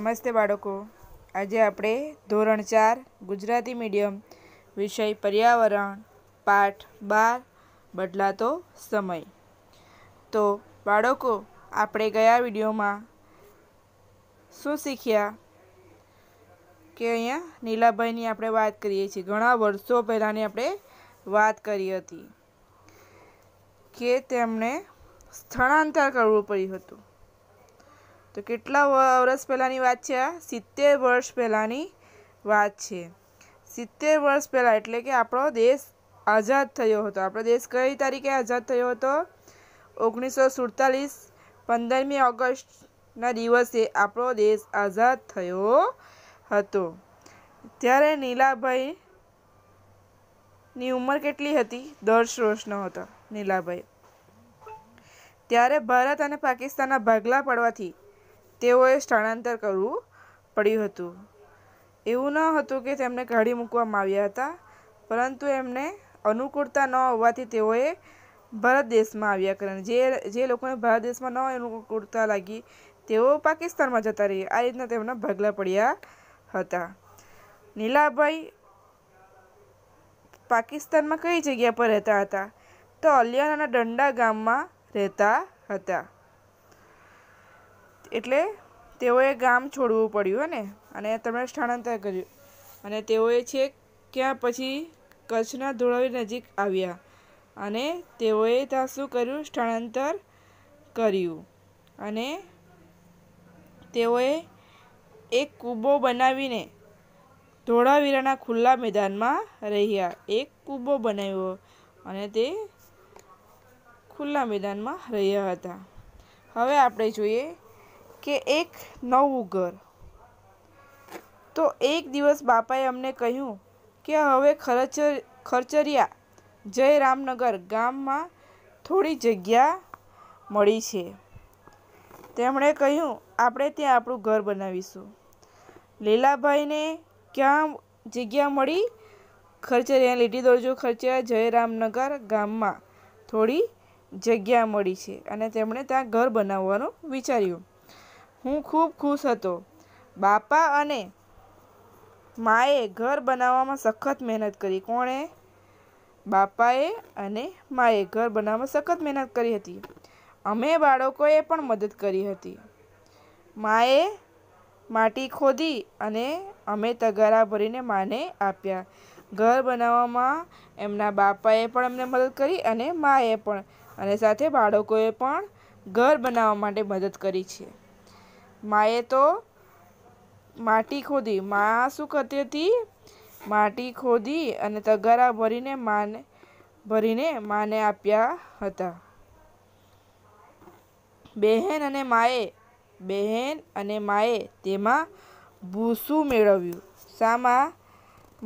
નમસ્તે બાળકો આજે આપણે ધોરણ ચાર ગુજરાતી મીડિયમ વિષય પર્યાવરણ પાઠ બાર બદલાતો સમય તો બાળકો આપણે ગયા વિડીયોમાં શું શીખ્યા કે અહીંયા નીલાભાઈની આપણે વાત કરીએ છીએ ઘણા વર્ષો પહેલાંની આપણે વાત કરી હતી કે તેમણે સ્થળાંતર કરવું પડ્યું હતું તો કેટલા વર્ષ પહેલાંની વાત છે આ સિત્તેર વર્ષ પહેલાંની વાત છે સિત્તેર વર્ષ પહેલાં એટલે કે આપણો દેશ આઝાદ થયો હતો આપણો દેશ કઈ તારીખે આઝાદ થયો હતો ઓગણીસો સુડતાલીસ પંદરમી ઓગસ્ટના દિવસે આપણો દેશ આઝાદ થયો હતો ત્યારે નીલાભાઈ ની ઉંમર કેટલી હતી દસ વર્ષનો હતો નીલાભાઈ ત્યારે ભારત અને પાકિસ્તાનના ભાગલા પડવાથી તેઓએ સ્થળાંતર કરવું પડ્યું હતું એવું ન હતું કે તેમને કાઢી મૂકવામાં આવ્યા હતા પરંતુ એમને અનુકૂળતા ન હોવાથી તેઓએ ભારત દેશમાં આવ્યા કર્યા જે જે લોકોને ભારત દેશમાં ન અનુકૂળતા લાગી તેઓ પાકિસ્તાનમાં જતા રહી આ રીતના તેમના ભાગલા પડ્યા હતા નીલાભાઈ પાકિસ્તાનમાં કઈ જગ્યા પર રહેતા હતા તો અલિયાના ડંડા ગામમાં રહેતા હતા એટલે તેઓએ ગામ છોડવું પડ્યું હને અને તેમણે સ્થળાંતર કર્યું અને તેઓએ છે ક્યાં પછી કચ્છના ધોળાવી નજીક આવ્યા અને તેઓએ ત્યાં શું કર્યું સ્થળાંતર કર્યું અને તેઓએ એક કૂબો બનાવીને ધોળાવીરાના ખુલ્લા મેદાનમાં રહ્યા એક કૂબો બનાવ્યો અને તે ખુલ્લા મેદાનમાં રહ્યા હતા હવે આપણે જોઈએ કે એક નવું ઘર તો એક દિવસ બાપાએ અમને કહ્યું કે હવે ખરચર ખરચરિયા જય રામનગર ગામમાં થોડી જગ્યા મળી છે તેમણે કહ્યું આપણે ત્યાં આપણું ઘર બનાવીશું લીલાભાઈને ક્યાં જગ્યા મળી ખર્ચરિયા લીટી દોરજો ખર્ચરિયા રામનગર ગામમાં થોડી જગ્યા મળી છે અને તેમણે ત્યાં ઘર બનાવવાનું વિચાર્યું હું ખૂબ ખુશ હતો બાપા અને માએ ઘર બનાવવામાં સખત મહેનત કરી કોણે બાપાએ અને માએ ઘર બનાવવામાં સખત મહેનત કરી હતી અમે બાળકોએ પણ મદદ કરી હતી માએ માટી ખોદી અને અમે તગારા ભરીને માને આપ્યા ઘર બનાવવામાં એમના બાપાએ પણ અમને મદદ કરી અને માએ પણ અને સાથે બાળકોએ પણ ઘર બનાવવા માટે મદદ કરી છે માએ તો માટી ખોદી મા શું કરતી હતી માટી ખોદી અને તગારા ભરીને માને ભરીને માને આપ્યા હતા બહેન અને માએ બહેન અને માએ તેમાં ભૂસું મેળવ્યું શામાં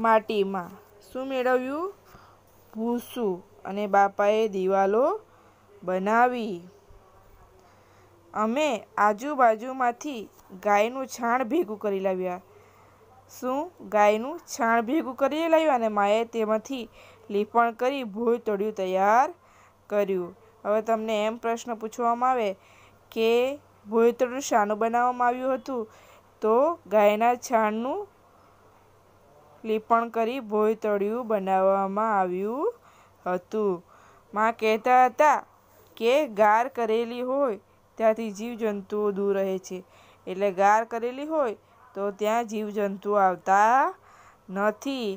માટીમાં શું મેળવ્યું ભૂસું અને બાપાએ દિવાલો બનાવી અમે આજુબાજુમાંથી ગાયનું છાણ ભેગું કરી લાવ્યા શું ગાયનું છાણ ભેગું કરી લાવ્યું અને માએ તેમાંથી લીપણ કરી ભોય તળિયું તૈયાર કર્યું હવે તમને એમ પ્રશ્ન પૂછવામાં આવે કે ભોય તળિયું શાનું બનાવવામાં આવ્યું હતું તો ગાયના છાણનું લીપણ કરી ભોય બનાવવામાં આવ્યું હતું માં કહેતા હતા કે ગાર કરેલી હોય ત્યાંથી જીવજંતુઓ દૂર રહે છે એટલે ગાર કરેલી હોય તો ત્યાં જીવજંતુ આવતા નથી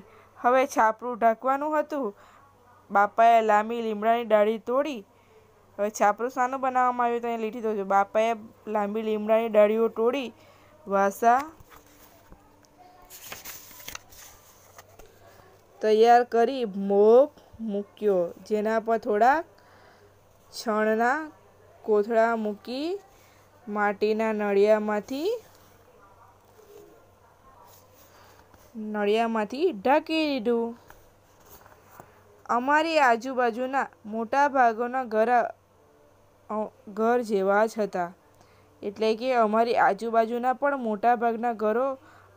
હવે છાપરું ઢાંકવાનું હતું બાપાએ લાંબી લીમડાની ડાળી તોડી હવે છાપરું શાનું બનાવવામાં આવ્યું તો એ લીટી દોજો બાપાએ લાંબી લીમડાની ડાળીઓ તોડી વાસા તૈયાર કરી મોપ મૂક્યો જેના પર થોડા છણના કોથળા મૂકી માટીના નળિયામાંથી નળિયામાંથી ઢાંકી દીધું અમારી આજુબાજુના મોટા ભાગોના ઘર ઘર જેવા જ હતા એટલે કે અમારી આજુબાજુના પણ મોટા ભાગના ઘરો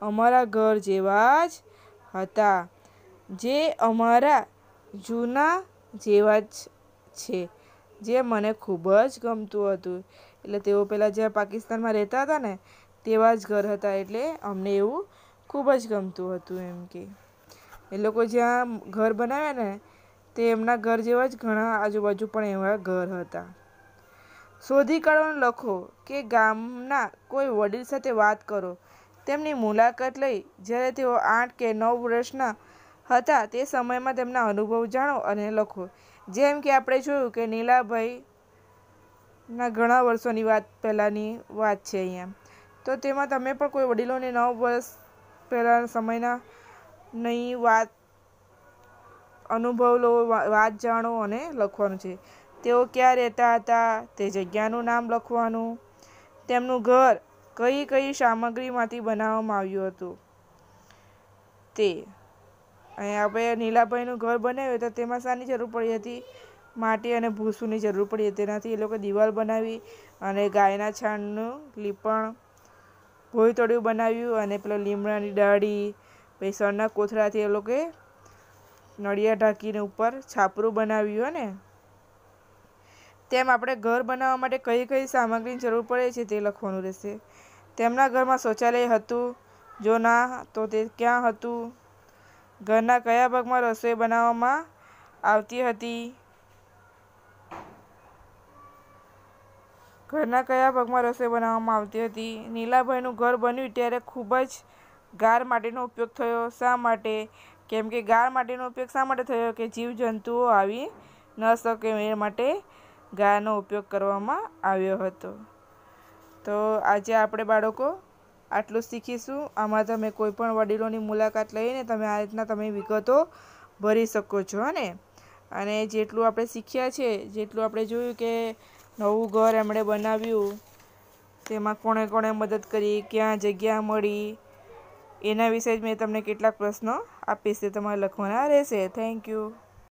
અમારા ઘર જેવા જ હતા જે અમારા જૂના જેવા જ છે જે મને ખૂબ જ ગમતું હતું એટલે તેઓ પહેલાં જ્યાં પાકિસ્તાનમાં રહેતા હતા ને તેવા જ ઘર હતા એટલે અમને એવું ખૂબ જ ગમતું હતું એમ કે એ લોકો જ્યાં ઘર બનાવ્યા ને તે એમના ઘર જેવા જ ઘણા આજુબાજુ પણ એવા ઘર હતા શોધી કાઢવાનું લખો કે ગામના કોઈ વડીલ સાથે વાત કરો તેમની મુલાકાત લઈ જ્યારે તેઓ આઠ કે નવ વર્ષના હતા તે સમયમાં તેમના અનુભવ જાણો અને લખો જેમ કે આપણે જોયું કે નીલાભાઈના ઘણા વર્ષોની વાત પહેલાંની વાત છે અહીંયા તો તેમાં તમે પણ કોઈ વડીલોને નવ વર્ષ પહેલાં સમયના નહીં વાત અનુભવ લો વાત જાણો અને લખવાનું છે તેઓ ક્યાં રહેતા હતા તે જગ્યાનું નામ લખવાનું તેમનું ઘર કઈ કઈ સામગ્રીમાંથી બનાવવામાં આવ્યું હતું તે અહીંયા આપણે નીલાભાઈનું ઘર બનાવ્યું તો તેમાં શાની જરૂર પડી હતી માટી અને ભૂસુની જરૂર પડી હતી તેનાથી એ લોકો દિવાલ બનાવી અને ગાયના છાણનું લીપણ ભોય બનાવ્યું અને પેલો લીમડાની ડાળી પછી સરના કોથળાથી એ લોકોએ નળિયા ઢાંકીને ઉપર છાપરું બનાવ્યું ને તેમ આપણે ઘર બનાવવા માટે કઈ કઈ સામગ્રીની જરૂર પડે છે તે લખવાનું રહેશે તેમના ઘરમાં શૌચાલય હતું જો ના તો તે ક્યાં હતું ઘરના કયા ભાગમાં રસોઈ બનાવવામાં આવતી હતી ઘરના કયા ભાગમાં રસોઈ બનાવવામાં આવતી હતી નીલાભાઈનું ઘર બન્યું ત્યારે ખૂબ જ ગાર માટેનો ઉપયોગ થયો શા માટે કેમ કે ગાર માટેનો ઉપયોગ શા માટે થયો કે જીવજંતુઓ આવી ન શકે એ માટે ગાયનો ઉપયોગ કરવામાં આવ્યો હતો તો આજે આપણે બાળકો આટલું શીખીશું આમાં તમે કોઈપણ વડીલોની મુલાકાત લઈને તમે આ રીતના તમે વિગતો ભરી શકો છો ને અને જેટલું આપણે શીખ્યા છે જેટલું આપણે જોયું કે નવું ઘર એમણે બનાવ્યું તેમાં કોણે કોણે મદદ કરી ક્યાં જગ્યા મળી એના વિશે જ મેં તમને કેટલાક પ્રશ્નો આપીશ તે તમારે લખવાના રહેશે થેન્ક યુ